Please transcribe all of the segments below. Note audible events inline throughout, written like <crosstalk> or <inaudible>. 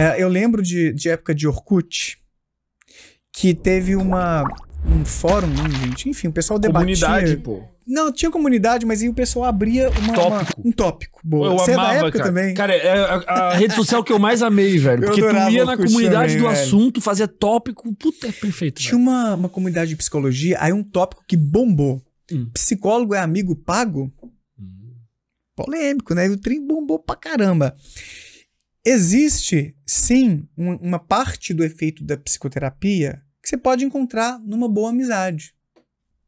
É, eu lembro de, de época de Orkut, que teve uma, um fórum, né, gente, enfim, o pessoal debatia. Comunidade, pô. Não, tinha comunidade, mas aí o pessoal abria uma, tópico. Uma, um tópico. Boa. Eu Você amava, é da época cara. também? Cara, é a, é, a rede social que eu mais amei, velho. porque tu ia na comunidade também, do velho. assunto, fazia tópico. Puta, é perfeito. Tinha uma, uma comunidade de psicologia, aí um tópico que bombou. Hum. Psicólogo é amigo pago? Hum. Polêmico, né? O trem bombou pra caramba. Existe, sim, um, uma parte do efeito da psicoterapia que você pode encontrar numa boa amizade.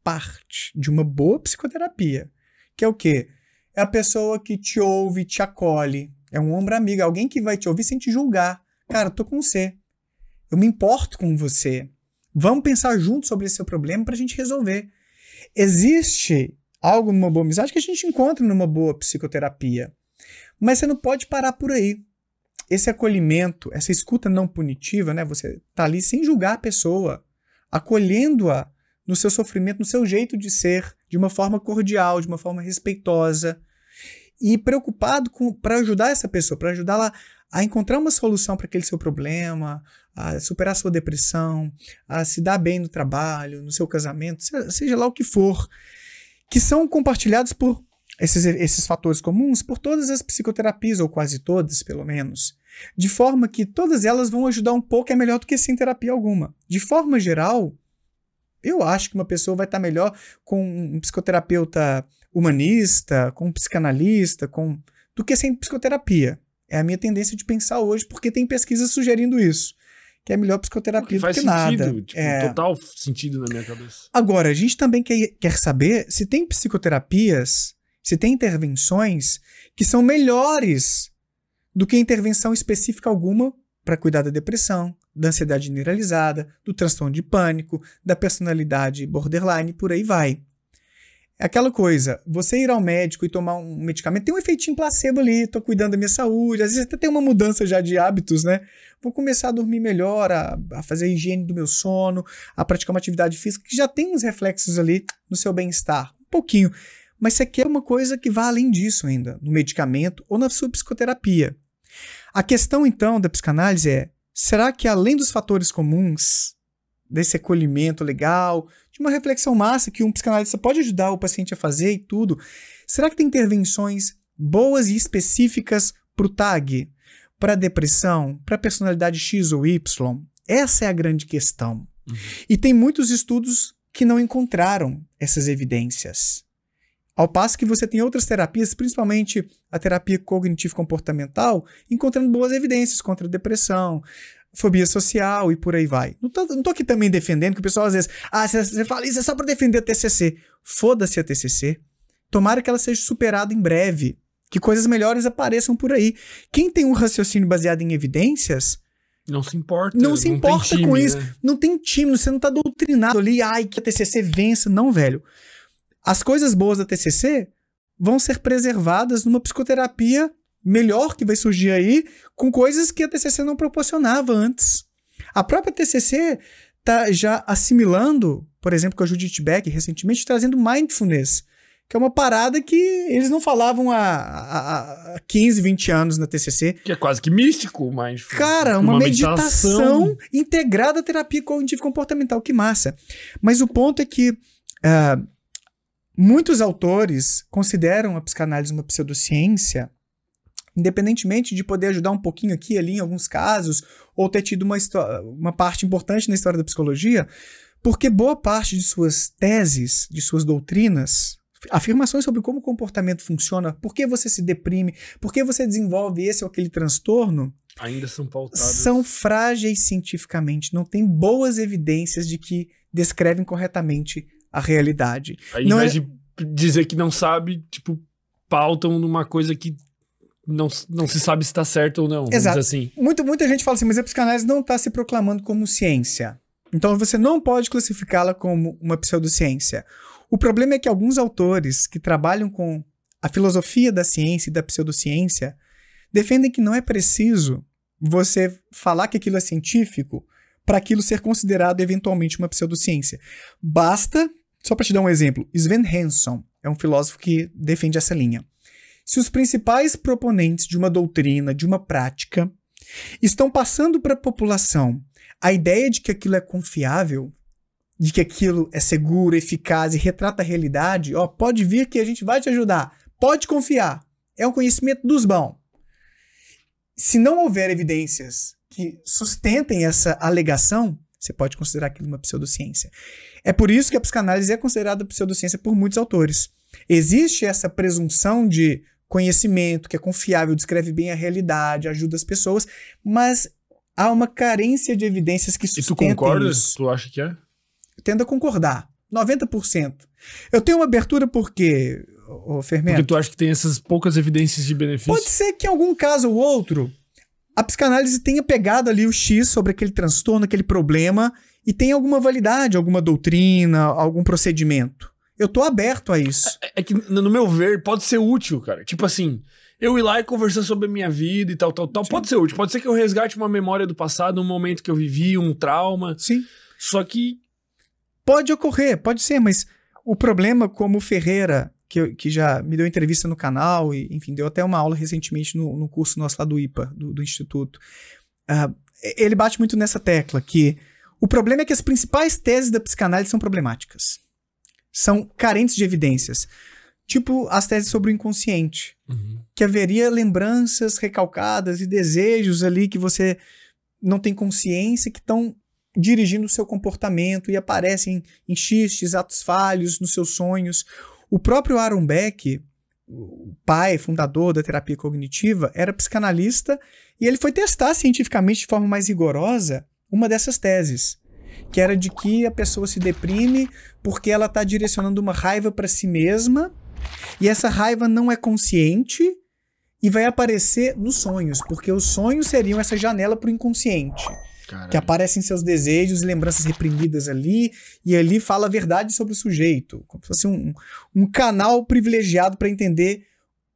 Parte de uma boa psicoterapia. Que é o quê? É a pessoa que te ouve, te acolhe. É um ombro amigo, é alguém que vai te ouvir sem te julgar. Cara, tô com você. Eu me importo com você. Vamos pensar junto sobre esse seu problema para a gente resolver. Existe algo numa boa amizade que a gente encontra numa boa psicoterapia. Mas você não pode parar por aí esse acolhimento, essa escuta não punitiva, né? Você tá ali sem julgar a pessoa, acolhendo-a no seu sofrimento, no seu jeito de ser, de uma forma cordial, de uma forma respeitosa e preocupado com para ajudar essa pessoa, para ajudá-la a encontrar uma solução para aquele seu problema, a superar sua depressão, a se dar bem no trabalho, no seu casamento, seja lá o que for, que são compartilhados por esses, esses fatores comuns por todas as psicoterapias, ou quase todas, pelo menos. De forma que todas elas vão ajudar um pouco, é melhor do que sem terapia alguma. De forma geral, eu acho que uma pessoa vai estar tá melhor com um psicoterapeuta humanista, com um psicanalista, com do que sem psicoterapia. É a minha tendência de pensar hoje, porque tem pesquisas sugerindo isso. Que é melhor psicoterapia do que sentido, nada. Tipo, é... total sentido na minha cabeça. Agora, a gente também quer saber se tem psicoterapias você tem intervenções que são melhores do que intervenção específica alguma para cuidar da depressão, da ansiedade generalizada, do transtorno de pânico, da personalidade borderline, por aí vai. É aquela coisa, você ir ao médico e tomar um medicamento, tem um efeitinho placebo ali, tô cuidando da minha saúde, às vezes até tem uma mudança já de hábitos, né? Vou começar a dormir melhor, a, a fazer a higiene do meu sono, a praticar uma atividade física que já tem uns reflexos ali no seu bem-estar. Um pouquinho mas você quer uma coisa que vá além disso ainda, no medicamento ou na sua psicoterapia. A questão então da psicanálise é: será que além dos fatores comuns, desse acolhimento legal, de uma reflexão massa que um psicanalista pode ajudar o paciente a fazer e tudo, será que tem intervenções boas e específicas para o TAG, para a depressão, para a personalidade X ou Y? Essa é a grande questão. Uhum. E tem muitos estudos que não encontraram essas evidências. Ao passo que você tem outras terapias, principalmente a terapia cognitivo-comportamental, encontrando boas evidências contra depressão, fobia social e por aí vai. Não tô, não tô aqui também defendendo, que o pessoal às vezes, ah, você fala isso é só para defender a TCC. Foda-se a TCC. Tomara que ela seja superada em breve, que coisas melhores apareçam por aí. Quem tem um raciocínio baseado em evidências, não se importa. Não se não importa time, com isso. Né? Não tem time, você não tá doutrinado ali. Ai, que a TCC vença. Não, velho. As coisas boas da TCC vão ser preservadas numa psicoterapia melhor que vai surgir aí, com coisas que a TCC não proporcionava antes. A própria TCC está já assimilando, por exemplo, com a Judith Beck recentemente, trazendo mindfulness, que é uma parada que eles não falavam há, há, há 15, 20 anos na TCC. Que é quase que místico, mindfulness Cara, uma, uma meditação, meditação integrada à terapia cognitivo-comportamental, que massa. Mas o ponto é que... Uh, Muitos autores consideram a psicanálise uma pseudociência, independentemente de poder ajudar um pouquinho aqui e ali em alguns casos, ou ter tido uma, uma parte importante na história da psicologia, porque boa parte de suas teses, de suas doutrinas, afirmações sobre como o comportamento funciona, por que você se deprime, por que você desenvolve esse ou aquele transtorno, ainda são pautadas. São frágeis cientificamente, não tem boas evidências de que descrevem corretamente a realidade. Aí, não ao invés é... de dizer que não sabe, tipo, pautam numa coisa que não, não se sabe se está certo ou não. Exato. Assim. Muito, muita gente fala assim, mas a psicanálise não está se proclamando como ciência. Então você não pode classificá-la como uma pseudociência. O problema é que alguns autores que trabalham com a filosofia da ciência e da pseudociência defendem que não é preciso você falar que aquilo é científico para aquilo ser considerado eventualmente uma pseudociência. Basta só para te dar um exemplo, Sven Hanson é um filósofo que defende essa linha. Se os principais proponentes de uma doutrina, de uma prática, estão passando para a população a ideia de que aquilo é confiável, de que aquilo é seguro, eficaz e retrata a realidade, ó, pode vir que a gente vai te ajudar, pode confiar, é um conhecimento dos bons. Se não houver evidências que sustentem essa alegação, você pode considerar aquilo uma pseudociência. É por isso que a psicanálise é considerada pseudociência por muitos autores. Existe essa presunção de conhecimento que é confiável, descreve bem a realidade, ajuda as pessoas, mas há uma carência de evidências que sustentam E tu concordas? Isso. Tu acha que é? Tendo a concordar. 90%. Eu tenho uma abertura porque, o Fermento... Porque tu acha que tem essas poucas evidências de benefício? Pode ser que em algum caso ou outro a psicanálise tenha pegado ali o X sobre aquele transtorno, aquele problema e tem alguma validade, alguma doutrina, algum procedimento. Eu tô aberto a isso. É, é, que, no meu ver, pode ser útil, cara. Tipo assim, eu ir lá e conversar sobre a minha vida e tal, tal, tal. Sim. Pode ser útil. Pode ser que eu resgate uma memória do passado, um momento que eu vivi, um trauma. Sim. Só que. Pode ocorrer, pode ser, mas o problema, como o Ferreira, que, que já me deu entrevista no canal, e enfim, deu até uma aula recentemente no, no curso nosso lá do IPA, do, do Instituto. Uh, ele bate muito nessa tecla que o problema é que as principais teses da psicanálise são problemáticas. São carentes de evidências. Tipo as teses sobre o inconsciente. Uhum. Que haveria lembranças recalcadas e desejos ali que você não tem consciência, que estão dirigindo o seu comportamento e aparecem em xistes, atos falhos nos seus sonhos. O próprio Aaron Beck, o pai, fundador da terapia cognitiva, era psicanalista e ele foi testar cientificamente de forma mais rigorosa uma dessas teses, que era de que a pessoa se deprime porque ela está direcionando uma raiva para si mesma e essa raiva não é consciente e vai aparecer nos sonhos, porque os sonhos seriam essa janela para o inconsciente. Caralho. Que aparecem seus desejos e lembranças reprimidas ali, e ali fala a verdade sobre o sujeito. Como se fosse um, um canal privilegiado para entender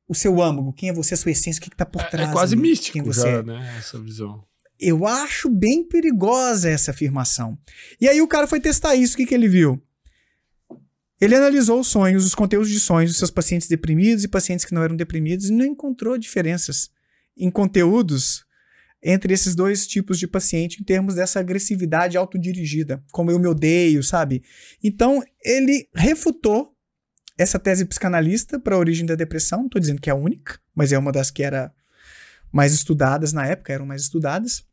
o seu âmago, quem é você, a sua essência, o que está por trás. É, é quase ali, místico quem você já, é. né? Essa visão. Eu acho bem perigosa essa afirmação. E aí o cara foi testar isso, o que, que ele viu? Ele analisou os sonhos, os conteúdos de sonhos dos seus pacientes deprimidos e pacientes que não eram deprimidos e não encontrou diferenças em conteúdos entre esses dois tipos de paciente em termos dessa agressividade autodirigida, como eu me odeio, sabe? Então, ele refutou essa tese psicanalista para a origem da depressão, não estou dizendo que é a única, mas é uma das que era mais estudadas na época, eram mais estudadas.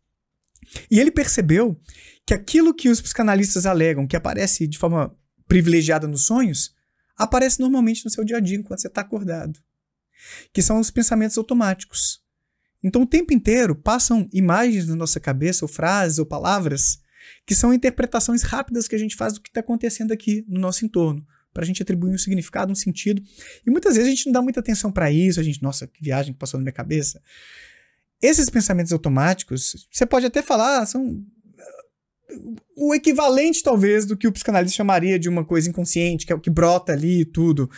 E ele percebeu que aquilo que os psicanalistas alegam que aparece de forma privilegiada nos sonhos, aparece normalmente no seu dia a dia enquanto você está acordado, que são os pensamentos automáticos. Então, o tempo inteiro passam imagens na nossa cabeça, ou frases, ou palavras, que são interpretações rápidas que a gente faz do que está acontecendo aqui no nosso entorno para a gente atribuir um significado, um sentido. E muitas vezes a gente não dá muita atenção para isso, a gente, nossa, que viagem que passou na minha cabeça. Esses pensamentos automáticos, você pode até falar, ah, são eh, o equivalente talvez do que o psicanalista chamaria de uma coisa inconsciente, que é o que brota ali e tudo.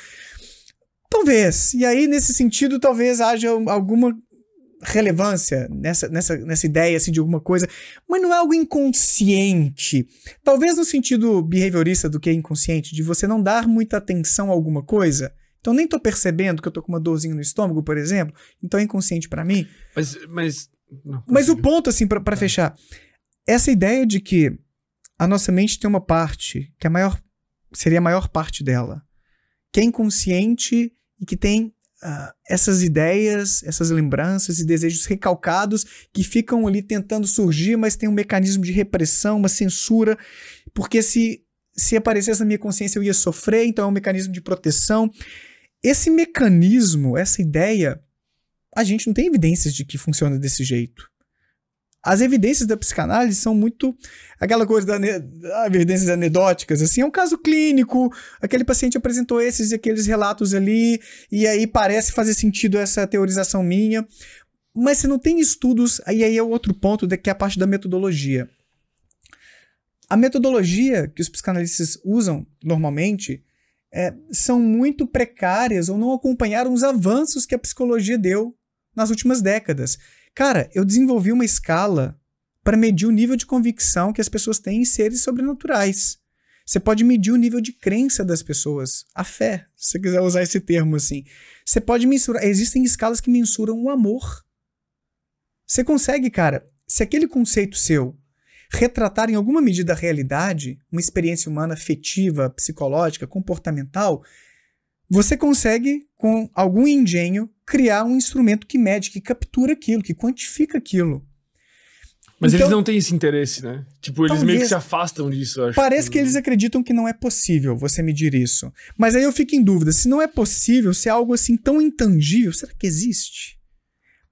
Talvez. E aí, nesse sentido, talvez haja alguma relevância nessa, nessa, nessa ideia assim, de alguma coisa, mas não é algo inconsciente. Talvez no sentido behaviorista do que é inconsciente, de você não dar muita atenção a alguma coisa. Então nem tô percebendo que eu tô com uma dorzinha no estômago, por exemplo, então é inconsciente para mim. Mas, mas, não, mas o ponto, assim, para é. Tá. fechar, essa ideia de que a nossa mente tem uma parte, que a é maior seria a maior parte dela, que é inconsciente e que tem uh, essas ideias, essas lembranças e desejos recalcados que ficam ali tentando surgir, mas tem um mecanismo de repressão, uma censura, porque se, se aparecesse na minha consciência eu ia sofrer, então é um mecanismo de proteção. Esse mecanismo, essa ideia, a gente não tem evidências de que funciona desse jeito as evidências da psicanálise são muito aquela coisa das ah, evidências anedóticas, assim, é um caso clínico, aquele paciente apresentou esses e aqueles relatos ali, e aí parece fazer sentido essa teorização minha, mas você não tem estudos, e aí é outro ponto que é a parte da metodologia. A metodologia que os psicanalistas usam normalmente é, são muito precárias ou não acompanharam os avanços que a psicologia deu nas últimas décadas. Cara, eu desenvolvi uma escala para medir o nível de convicção que as pessoas têm em seres sobrenaturais. Você pode medir o nível de crença das pessoas, a fé, se você quiser usar esse termo assim. Você pode mensurar, existem escalas que mensuram o amor. Você consegue, cara, se aquele conceito seu retratar em alguma medida a realidade, uma experiência humana afetiva, psicológica, comportamental, você consegue, com algum engenho, criar um instrumento que mede, que captura aquilo, que quantifica aquilo. Mas então, eles não têm esse interesse, né? Tipo, eles talvez, meio que se afastam disso, acho. Parece que eles acreditam que não é possível você medir isso. Mas aí eu fico em dúvida, se não é possível, se é algo assim tão intangível, será que existe?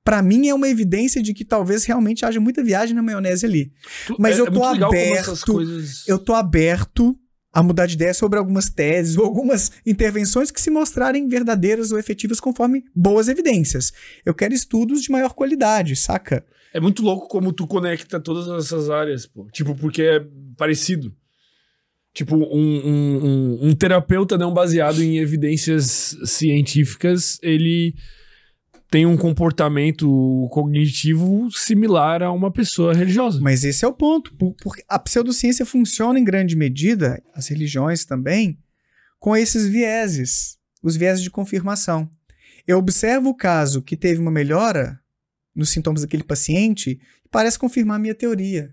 Para mim é uma evidência de que talvez realmente haja muita viagem na maionese ali. Tu, Mas é, eu tô é aberto, coisas... eu tô aberto a mudar de ideia sobre algumas teses <laughs> ou algumas intervenções que se mostrarem verdadeiras ou efetivas conforme boas evidências. Eu quero estudos de maior qualidade, saca? É muito louco como tu conecta todas essas áreas, pô. Tipo, porque é parecido. Tipo, um, um, um, um terapeuta não baseado em evidências científicas, ele tem um comportamento cognitivo similar a uma pessoa religiosa. Mas esse é o ponto, porque a pseudociência funciona em grande medida, as religiões também, com esses vieses, os vieses de confirmação. Eu observo o caso que teve uma melhora nos sintomas daquele paciente, parece confirmar minha teoria.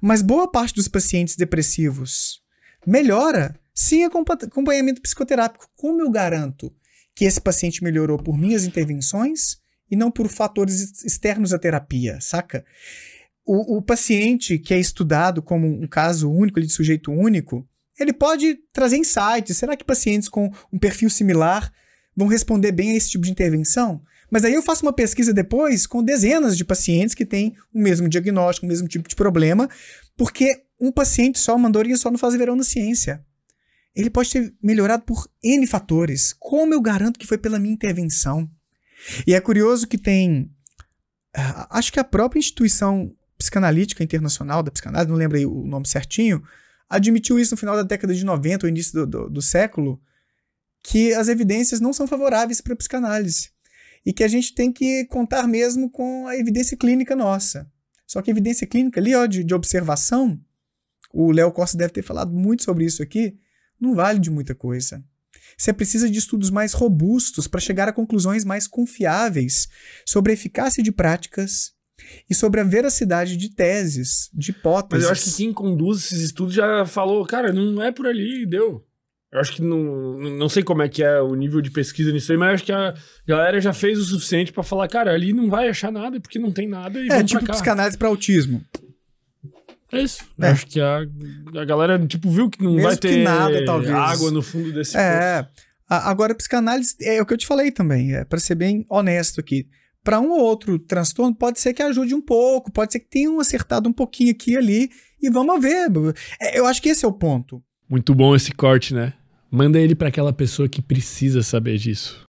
Mas boa parte dos pacientes depressivos melhora sem acompanhamento psicoterápico. Como eu garanto? que esse paciente melhorou por minhas intervenções e não por fatores externos à terapia, saca? O, o paciente que é estudado como um caso único, de sujeito único, ele pode trazer insights. Será que pacientes com um perfil similar vão responder bem a esse tipo de intervenção? Mas aí eu faço uma pesquisa depois com dezenas de pacientes que têm o mesmo diagnóstico, o mesmo tipo de problema, porque um paciente só, uma andorinha só não faz verão na ciência ele pode ter melhorado por N fatores. Como eu garanto que foi pela minha intervenção? E é curioso que tem. Ah, acho que a própria instituição psicanalítica internacional da psicanálise, não lembro o nome certinho, admitiu isso no final da década de 90, ou início do, do, do século, que as evidências não são favoráveis para a psicanálise. E que a gente tem que contar mesmo com a evidência clínica nossa. Só que a evidência clínica ali, ó, de, de observação, o Léo Costa deve ter falado muito sobre isso aqui, não vale de muita coisa. Você precisa de estudos mais robustos para chegar a conclusões mais confiáveis sobre a eficácia de práticas e sobre a veracidade de teses, de hipóteses. Mas eu acho que quem conduz esses estudos já falou, cara, não é por ali, deu. Eu acho que não, não sei como é que é o nível de pesquisa nisso aí, mas acho que a galera já fez o suficiente para falar, cara, ali não vai achar nada porque não tem nada. E é tipo psicanálise para autismo. É isso. É. Acho que a, a galera, tipo, viu que não Mesmo vai ter nada, talvez. água no fundo desse É. Poço. Agora, psicanálise é o que eu te falei também, é, para ser bem honesto aqui. Para um ou outro transtorno, pode ser que ajude um pouco, pode ser que tenham acertado um pouquinho aqui e ali, e vamos ver. É, eu acho que esse é o ponto. Muito bom esse corte, né? Manda ele para aquela pessoa que precisa saber disso.